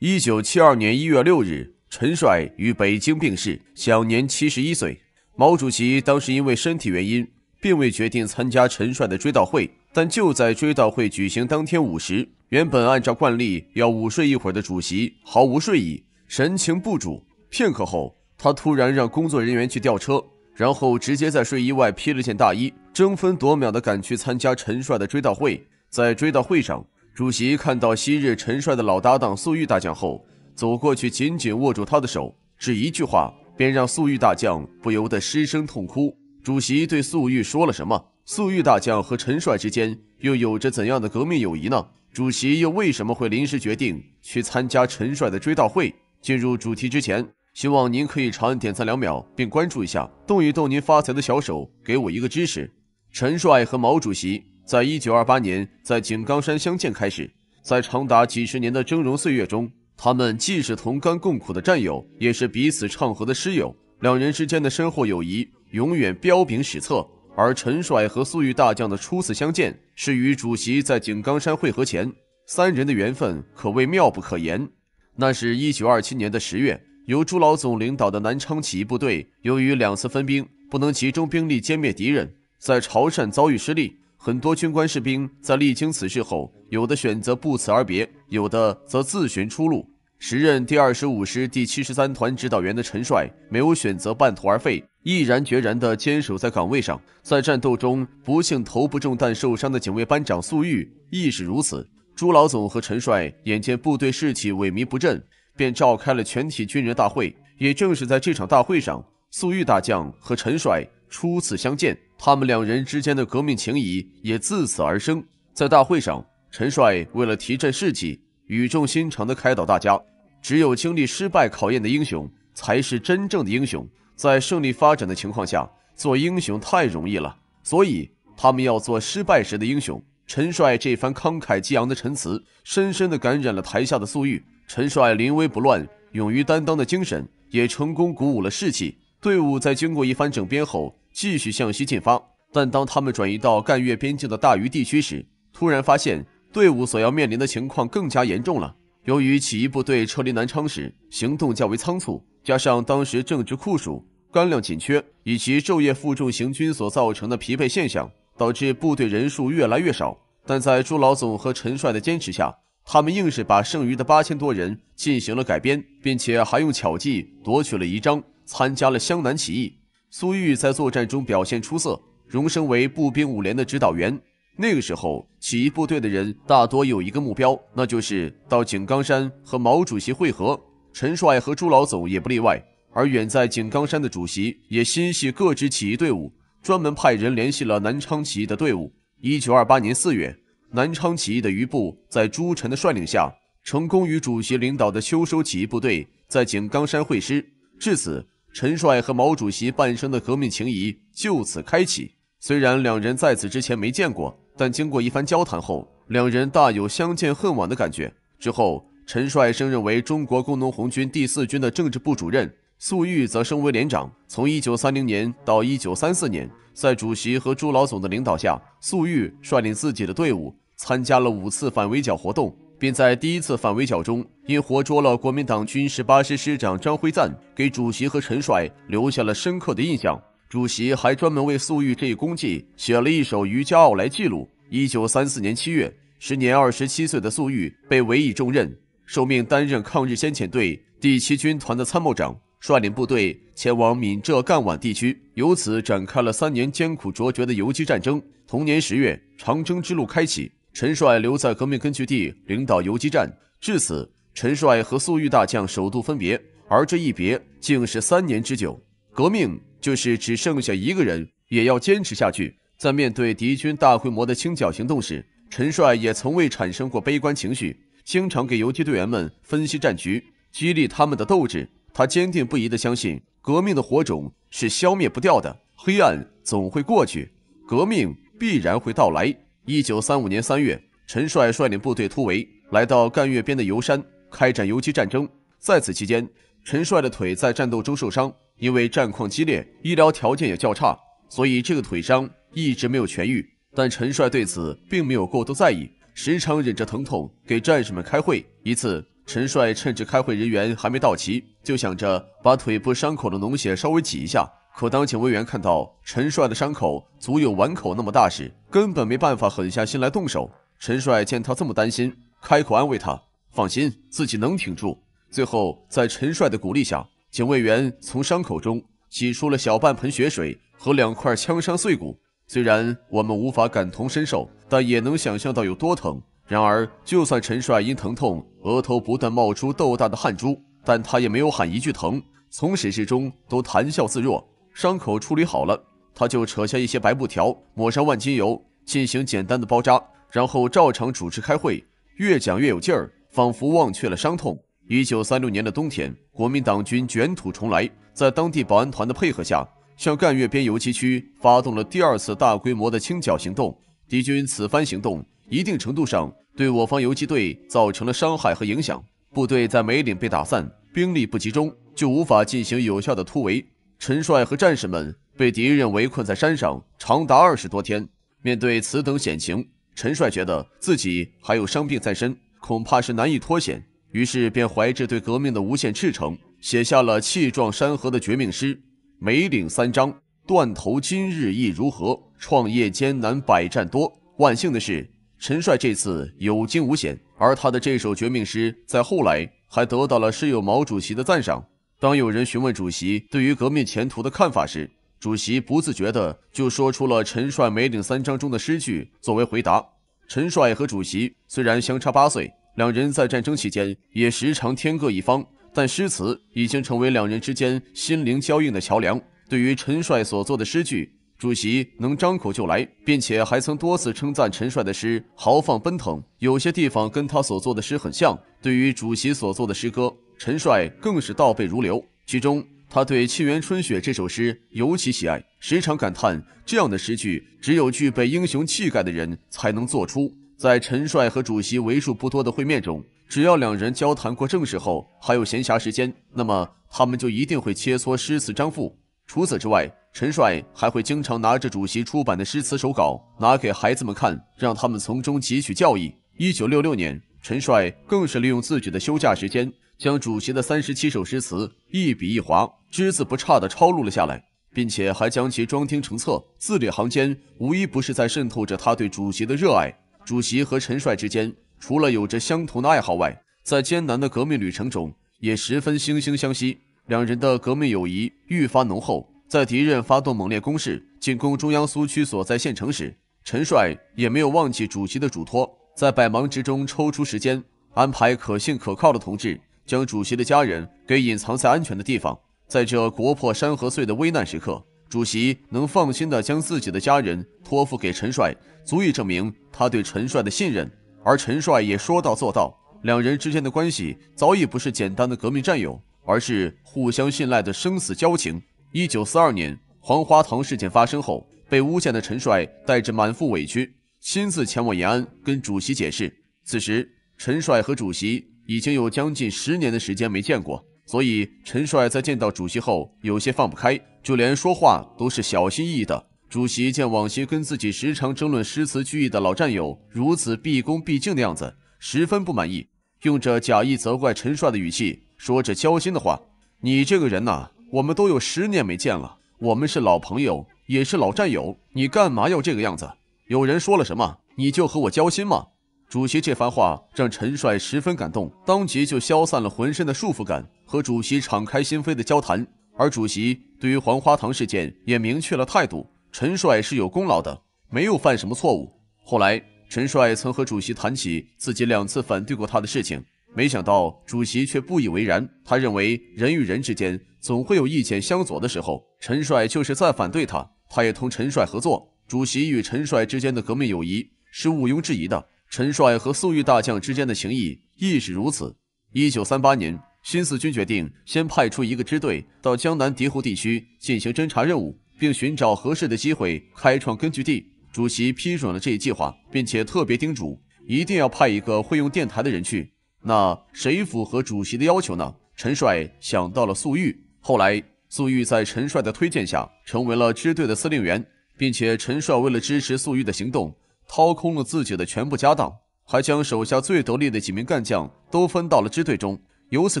一九七二年一月六日，陈帅于北京病逝，享年七十一岁。毛主席当时因为身体原因，并未决定参加陈帅的追悼会。但就在追悼会举行当天午时，原本按照惯例要午睡一会儿的主席毫无睡意，神情不主。片刻后，他突然让工作人员去吊车，然后直接在睡衣外披了件大衣，争分夺秒地赶去参加陈帅的追悼会。在追悼会上。主席看到昔日陈帅的老搭档粟裕大将后，走过去紧紧握住他的手，只一句话便让粟裕大将不由得失声痛哭。主席对粟裕说了什么？粟裕大将和陈帅之间又有着怎样的革命友谊呢？主席又为什么会临时决定去参加陈帅的追悼会？进入主题之前，希望您可以长按点赞两秒，并关注一下，动一动您发财的小手，给我一个支持。陈帅和毛主席。在一九二八年在井冈山相见开始，在长达几十年的峥嵘岁月中，他们既是同甘共苦的战友，也是彼此唱和的师友。两人之间的深厚友谊永远彪炳史册。而陈帅和粟裕大将的初次相见是与主席在井冈山会合前，三人的缘分可谓妙不可言。那是一九二七年的十月，由朱老总领导的南昌起义部队，由于两次分兵，不能集中兵力歼灭敌人，在潮汕遭遇失利。很多军官士兵在历经此事后，有的选择不辞而别，有的则自寻出路。时任第二十五师第七十三团指导员的陈帅，没有选择半途而废，毅然决然地坚守在岗位上。在战斗中不幸头部中弹受伤的警卫班长粟裕亦是如此。朱老总和陈帅眼见部队士气萎靡不振，便召开了全体军人大会。也正是在这场大会上，粟裕大将和陈帅初次相见。他们两人之间的革命情谊也自此而生。在大会上，陈帅为了提振士气，语重心长地开导大家：“只有经历失败考验的英雄，才是真正的英雄。在胜利发展的情况下，做英雄太容易了，所以他们要做失败时的英雄。”陈帅这番慷慨激昂的陈词，深深地感染了台下的粟裕。陈帅临危不乱、勇于担当的精神，也成功鼓舞了士气。队伍在经过一番整编后。继续向西进发，但当他们转移到赣粤边境的大余地区时，突然发现队伍所要面临的情况更加严重了。由于起义部队撤离南昌时行动较为仓促，加上当时正值酷暑，干粮紧缺，以及昼夜负重行军所造成的疲惫现象，导致部队人数越来越少。但在朱老总和陈帅的坚持下，他们硬是把剩余的八千多人进行了改编，并且还用巧计夺取了宜章，参加了湘南起义。苏玉在作战中表现出色，荣升为步兵五连的指导员。那个时候，起义部队的人大多有一个目标，那就是到井冈山和毛主席会合。陈帅和朱老总也不例外。而远在井冈山的主席也心系各支起义队伍，专门派人联系了南昌起义的队伍。一九二八年四月，南昌起义的余部在朱晨的率领下，成功与主席领导的秋收起义部队在井冈山会师。至此。陈帅和毛主席半生的革命情谊就此开启。虽然两人在此之前没见过，但经过一番交谈后，两人大有相见恨晚的感觉。之后，陈帅升任为中国工农红军第四军的政治部主任，粟裕则升为连长。从一九三零年到一九三四年，在主席和朱老总的领导下，粟裕率领自己的队伍参加了五次反围剿活动。并在第一次反围剿中，因活捉了国民党军十八师师长张辉瓒，给主席和陈帅留下了深刻的印象。主席还专门为粟裕这一功绩写了一首《渔家傲》来记录。一九三四年七月，时年二十七岁的粟裕被委以重任，受命担任抗日先遣队第七军团的参谋长，率领部队前往闽浙赣皖地区，由此展开了三年艰苦卓绝的游击战争。同年十月，长征之路开启。陈帅留在革命根据地领导游击战。至此，陈帅和粟裕大将首度分别，而这一别竟是三年之久。革命就是只剩下一个人，也要坚持下去。在面对敌军大规模的清剿行动时，陈帅也从未产生过悲观情绪，经常给游击队员们分析战局，激励他们的斗志。他坚定不移地相信，革命的火种是消灭不掉的，黑暗总会过去，革命必然会到来。一九三五年三月，陈帅率领部队突围，来到赣粤边的游山，开展游击战争。在此期间，陈帅的腿在战斗中受伤，因为战况激烈，医疗条件也较差，所以这个腿伤一直没有痊愈。但陈帅对此并没有过多在意，时常忍着疼痛给战士们开会。一次，陈帅趁着开会人员还没到齐，就想着把腿部伤口的脓血稍微挤一下。可当警卫员看到陈帅的伤口足有碗口那么大时，根本没办法狠下心来动手。陈帅见他这么担心，开口安慰他：“放心，自己能挺住。”最后，在陈帅的鼓励下，警卫员从伤口中挤出了小半盆血水和两块枪伤碎骨。虽然我们无法感同身受，但也能想象到有多疼。然而，就算陈帅因疼痛额头不断冒出豆大的汗珠，但他也没有喊一句疼，从始至终都谈笑自若。伤口处理好了，他就扯下一些白布条，抹上万金油，进行简单的包扎，然后照常主持开会。越讲越有劲儿，仿佛忘却了伤痛。一九三六年的冬天，国民党军卷土重来，在当地保安团的配合下，向赣粤边游击区发动了第二次大规模的清剿行动。敌军此番行动，一定程度上对我方游击队造成了伤害和影响。部队在梅岭被打散，兵力不集中，就无法进行有效的突围。陈帅和战士们被敌人围困在山上长达二十多天。面对此等险情，陈帅觉得自己还有伤病在身，恐怕是难以脱险。于是，便怀着对革命的无限赤诚，写下了气壮山河的绝命诗：“梅岭三章，断头今日意如何？创业艰难百战多。”万幸的是，陈帅这次有惊无险。而他的这首绝命诗，在后来还得到了室友毛主席的赞赏。当有人询问主席对于革命前途的看法时，主席不自觉地就说出了陈帅《梅岭三章》中的诗句作为回答。陈帅和主席虽然相差八岁，两人在战争期间也时常天各一方，但诗词已经成为两人之间心灵交映的桥梁。对于陈帅所作的诗句，主席能张口就来，并且还曾多次称赞陈帅的诗豪放奔腾，有些地方跟他所作的诗很像。对于主席所作的诗歌，陈帅更是倒背如流，其中他对《沁园春·雪》这首诗尤其喜爱，时常感叹这样的诗句只有具备英雄气概的人才能做出。在陈帅和主席为数不多的会面中，只要两人交谈过正事后还有闲暇时间，那么他们就一定会切磋诗词章赋。除此之外，陈帅还会经常拿着主席出版的诗词手稿拿给孩子们看，让他们从中汲取教义。一九六六年，陈帅更是利用自己的休假时间。将主席的三十七首诗词一笔一划、只字不差地抄录了下来，并且还将其装订成册，字里行间无一不是在渗透着他对主席的热爱。主席和陈帅之间，除了有着相同的爱好外，在艰难的革命旅程中也十分惺惺相惜，两人的革命友谊愈发浓厚。在敌人发动猛烈攻势进攻中央苏区所在县城时，陈帅也没有忘记主席的嘱托，在百忙之中抽出时间，安排可信可靠的同志。将主席的家人给隐藏在安全的地方，在这国破山河碎的危难时刻，主席能放心的将自己的家人托付给陈帅，足以证明他对陈帅的信任。而陈帅也说到做到，两人之间的关系早已不是简单的革命战友，而是互相信赖的生死交情。一九四二年黄花塘事件发生后，被诬陷的陈帅带着满腹委屈，亲自前往延安跟主席解释。此时，陈帅和主席。已经有将近十年的时间没见过，所以陈帅在见到主席后有些放不开，就连说话都是小心翼翼的。主席见往昔跟自己时常争论诗词句意的老战友如此毕恭毕敬的样子，十分不满意，用着假意责怪陈帅的语气，说着交心的话：“你这个人呐，我们都有十年没见了，我们是老朋友，也是老战友，你干嘛要这个样子？有人说了什么，你就和我交心吗？”主席这番话让陈帅十分感动，当即就消散了浑身的束缚感，和主席敞开心扉的交谈。而主席对于黄花塘事件也明确了态度，陈帅是有功劳的，没有犯什么错误。后来，陈帅曾和主席谈起自己两次反对过他的事情，没想到主席却不以为然，他认为人与人之间总会有意见相左的时候，陈帅就是再反对他，他也同陈帅合作。主席与陈帅之间的革命友谊是毋庸置疑的。陈帅和粟裕大将之间的情谊亦是如此。一九三八年，新四军决定先派出一个支队到江南敌后地区进行侦察任务，并寻找合适的机会开创根据地。主席批准了这一计划，并且特别叮嘱一定要派一个会用电台的人去。那谁符合主席的要求呢？陈帅想到了粟裕。后来，粟裕在陈帅的推荐下成为了支队的司令员，并且陈帅为了支持粟裕的行动。掏空了自己的全部家当，还将手下最得力的几名干将都分到了支队中。由此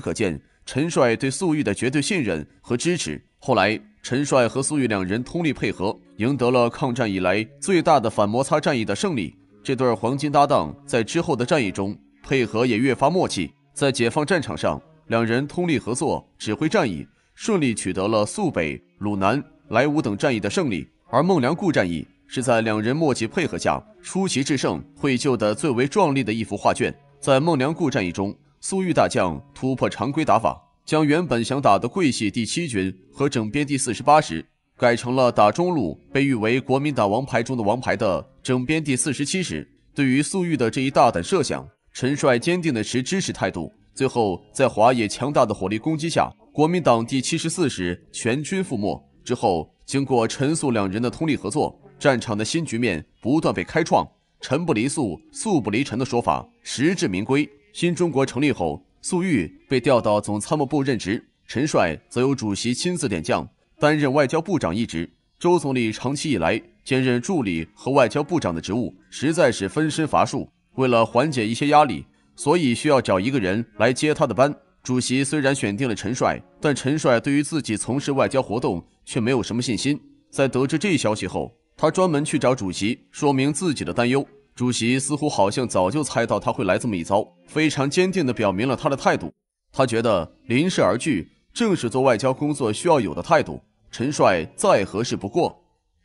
可见，陈帅对粟裕的绝对信任和支持。后来，陈帅和粟裕两人通力配合，赢得了抗战以来最大的反摩擦战役的胜利。这对黄金搭档在之后的战役中配合也越发默契。在解放战场上，两人通力合作，指挥战役，顺利取得了肃北、鲁南、莱芜等战役的胜利，而孟良崮战役。是在两人默契配合下出奇制胜绘就的最为壮丽的一幅画卷。在孟良崮战役中，粟裕大将突破常规打法，将原本想打的桂系第七军和整编第四十八师改成了打中路，被誉为国民党王牌中的王牌的整编第四十七师。对于粟裕的这一大胆设想，陈帅坚定的持支持态度。最后，在华野强大的火力攻击下，国民党第七十四师全军覆没。之后，经过陈粟两人的通力合作。战场的新局面不断被开创，“陈不离粟，粟不离陈”的说法实至名归。新中国成立后，粟裕被调到总参谋部任职，陈帅则由主席亲自点将，担任外交部长一职。周总理长期以来兼任助理和外交部长的职务，实在是分身乏术。为了缓解一些压力，所以需要找一个人来接他的班。主席虽然选定了陈帅，但陈帅对于自己从事外交活动却没有什么信心。在得知这一消息后，他专门去找主席说明自己的担忧，主席似乎好像早就猜到他会来这么一遭，非常坚定地表明了他的态度。他觉得临事而惧，正是做外交工作需要有的态度。陈帅再合适不过，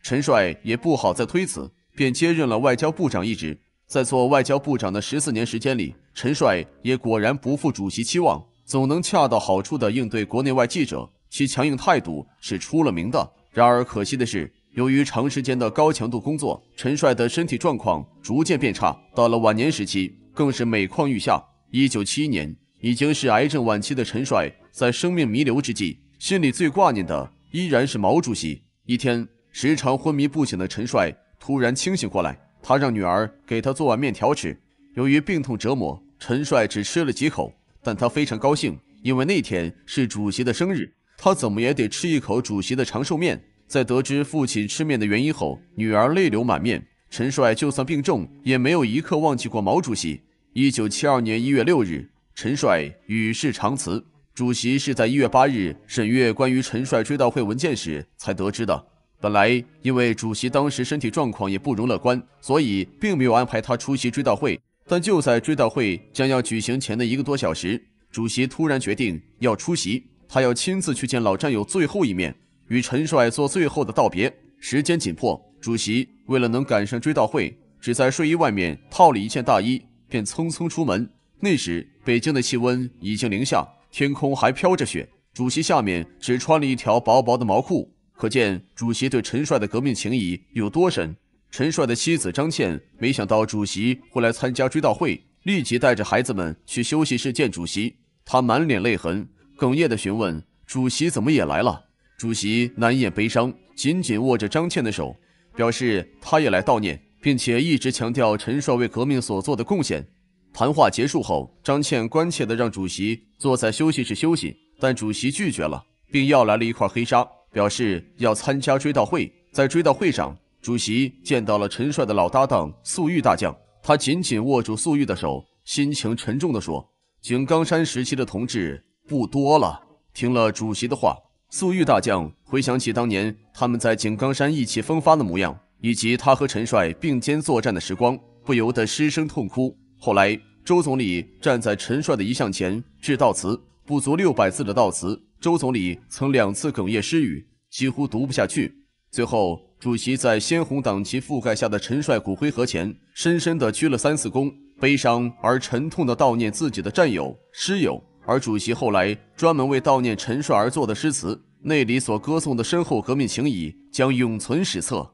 陈帅也不好再推辞，便接任了外交部长一职。在做外交部长的十四年时间里，陈帅也果然不负主席期望，总能恰到好处地应对国内外记者，其强硬态度是出了名的。然而可惜的是。由于长时间的高强度工作，陈帅的身体状况逐渐变差，到了晚年时期更是每况愈下。一九七一年，已经是癌症晚期的陈帅，在生命弥留之际，心里最挂念的依然是毛主席。一天，时常昏迷不醒的陈帅突然清醒过来，他让女儿给他做碗面条吃。由于病痛折磨，陈帅只吃了几口，但他非常高兴，因为那天是主席的生日，他怎么也得吃一口主席的长寿面。在得知父亲吃面的原因后，女儿泪流满面。陈帅就算病重，也没有一刻忘记过毛主席。一九七二年一月六日，陈帅与世长辞。主席是在一月八日审阅关于陈帅追悼会文件时才得知的。本来因为主席当时身体状况也不容乐观，所以并没有安排他出席追悼会。但就在追悼会将要举行前的一个多小时，主席突然决定要出席，他要亲自去见老战友最后一面。与陈帅做最后的道别，时间紧迫，主席为了能赶上追悼会，只在睡衣外面套了一件大衣，便匆匆出门。那时北京的气温已经零下，天空还飘着雪，主席下面只穿了一条薄薄的毛裤，可见主席对陈帅的革命情谊有多深。陈帅的妻子张倩没想到主席会来参加追悼会，立即带着孩子们去休息室见主席。她满脸泪痕，哽咽地询问：“主席怎么也来了？”主席难掩悲伤，紧紧握着张倩的手，表示他也来悼念，并且一直强调陈帅为革命所做的贡献。谈话结束后，张倩关切的让主席坐在休息室休息，但主席拒绝了，并要来了一块黑纱，表示要参加追悼会。在追悼会上，主席见到了陈帅的老搭档粟裕大将，他紧紧握住粟裕的手，心情沉重的说：“井冈山时期的同志不多了。”听了主席的话。粟裕大将回想起当年他们在井冈山意气风发的模样，以及他和陈帅并肩作战的时光，不由得失声痛哭。后来，周总理站在陈帅的遗像前致悼词，不足六百字的悼词，周总理曾两次哽咽失语，几乎读不下去。最后，主席在鲜红党旗覆盖下的陈帅骨灰盒前，深深地鞠了三次躬，悲伤而沉痛地悼念自己的战友、师友。而主席后来专门为悼念陈帅而作的诗词，那里所歌颂的深厚革命情谊，将永存史册。